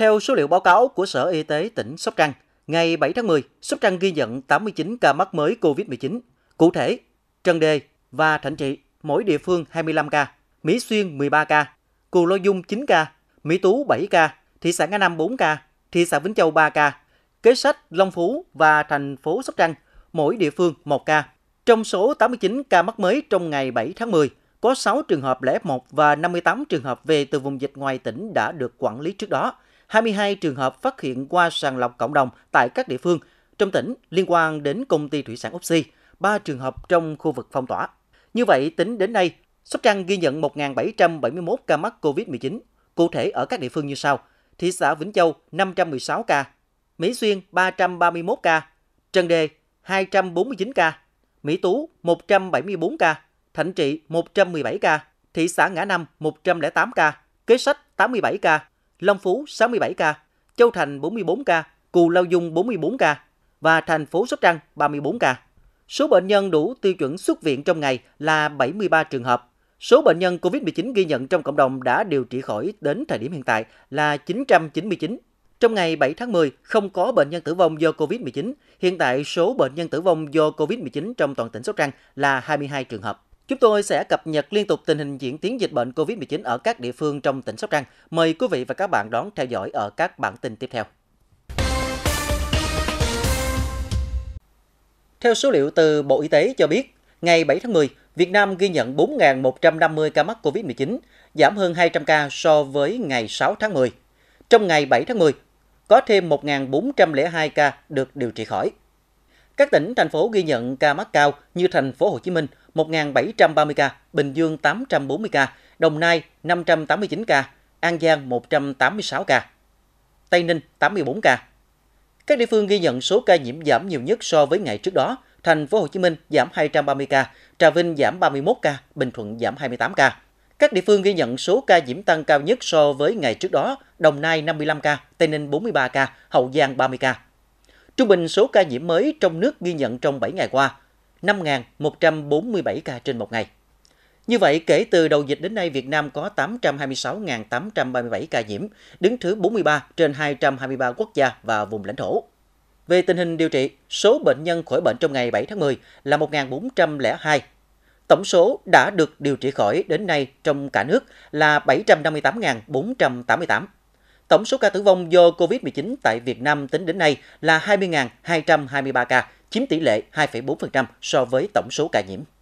Theo số liệu báo cáo của Sở Y tế tỉnh Sóc Trăng, ngày 7 tháng 10, Sóc Trăng ghi nhận 89 ca mắc mới COVID-19. Cụ thể, Trần Đề và Thạnh Trị mỗi địa phương 25 ca, Mỹ Xuyên 13 ca, Cù Lô Dung 9 ca, Mỹ Tú 7 ca, thị xã Ngã Nam 4 ca, thị xã Vĩnh Châu 3 ca, Kế Sách, Long Phú và thành phố Sóc Trăng mỗi địa phương 1 ca. Trong số 89 ca mắc mới trong ngày 7 tháng 10, có 6 trường hợp lẻ F1 và 58 trường hợp về từ vùng dịch ngoài tỉnh đã được quản lý trước đó. 22 trường hợp phát hiện qua sàng lọc cộng đồng tại các địa phương trong tỉnh liên quan đến công ty thủy sản Úc Si, 3 trường hợp trong khu vực phong tỏa. Như vậy, tính đến nay, Sóc Trăng ghi nhận 1.771 ca mắc COVID-19, cụ thể ở các địa phương như sau. Thị xã Vĩnh Châu 516 ca, Mỹ Xuyên 331 ca, Trần Đề 249 ca, Mỹ Tú 174 ca, Thạnh Trị 117 ca, thị xã Ngã Năm 108 ca, Kế Sách 87 ca, Long Phú 67 ca, Châu Thành 44 ca, Cù Lao Dung 44 ca và thành phố Sóc Trăng 34 ca. Số bệnh nhân đủ tiêu chuẩn xuất viện trong ngày là 73 trường hợp. Số bệnh nhân COVID-19 ghi nhận trong cộng đồng đã điều trị khỏi đến thời điểm hiện tại là 999. Trong ngày 7 tháng 10, không có bệnh nhân tử vong do COVID-19. Hiện tại, số bệnh nhân tử vong do COVID-19 trong toàn tỉnh Sóc Trăng là 22 trường hợp. Chúng tôi sẽ cập nhật liên tục tình hình diễn tiến dịch bệnh COVID-19 ở các địa phương trong tỉnh Sóc Trăng. Mời quý vị và các bạn đón theo dõi ở các bản tin tiếp theo. Theo số liệu từ Bộ Y tế cho biết, ngày 7 tháng 10, Việt Nam ghi nhận 4.150 ca mắc COVID-19, giảm hơn 200 ca so với ngày 6 tháng 10. Trong ngày 7 tháng 10, có thêm 1.402 ca được điều trị khỏi. Các tỉnh, thành phố ghi nhận ca mắc cao như thành phố Hồ Chí Minh – 1.730 ca, Bình Dương 840 ca, Đồng Nai 589 ca, An Giang 186 ca, Tây Ninh 84 ca. Các địa phương ghi nhận số ca nhiễm giảm nhiều nhất so với ngày trước đó. Thành phố Hồ Chí Minh giảm 230 ca, Trà Vinh giảm 31 ca, Bình Thuận giảm 28 ca. Các địa phương ghi nhận số ca nhiễm tăng cao nhất so với ngày trước đó, Đồng Nai 55 ca, Tây Ninh 43 ca, Hậu Giang 30 ca. Trung bình số ca nhiễm mới trong nước ghi nhận trong 7 ngày qua 5.147 ca trên một ngày. Như vậy, kể từ đầu dịch đến nay, Việt Nam có 826.837 ca nhiễm, đứng thứ 43 trên 223 quốc gia và vùng lãnh thổ. Về tình hình điều trị, số bệnh nhân khỏi bệnh trong ngày 7 tháng 10 là 1.402. Tổng số đã được điều trị khỏi đến nay trong cả nước là 758.488. Tổng số ca tử vong do COVID-19 tại Việt Nam tính đến nay là 20.223 ca, chiếm tỷ lệ 2,4% so với tổng số ca nhiễm.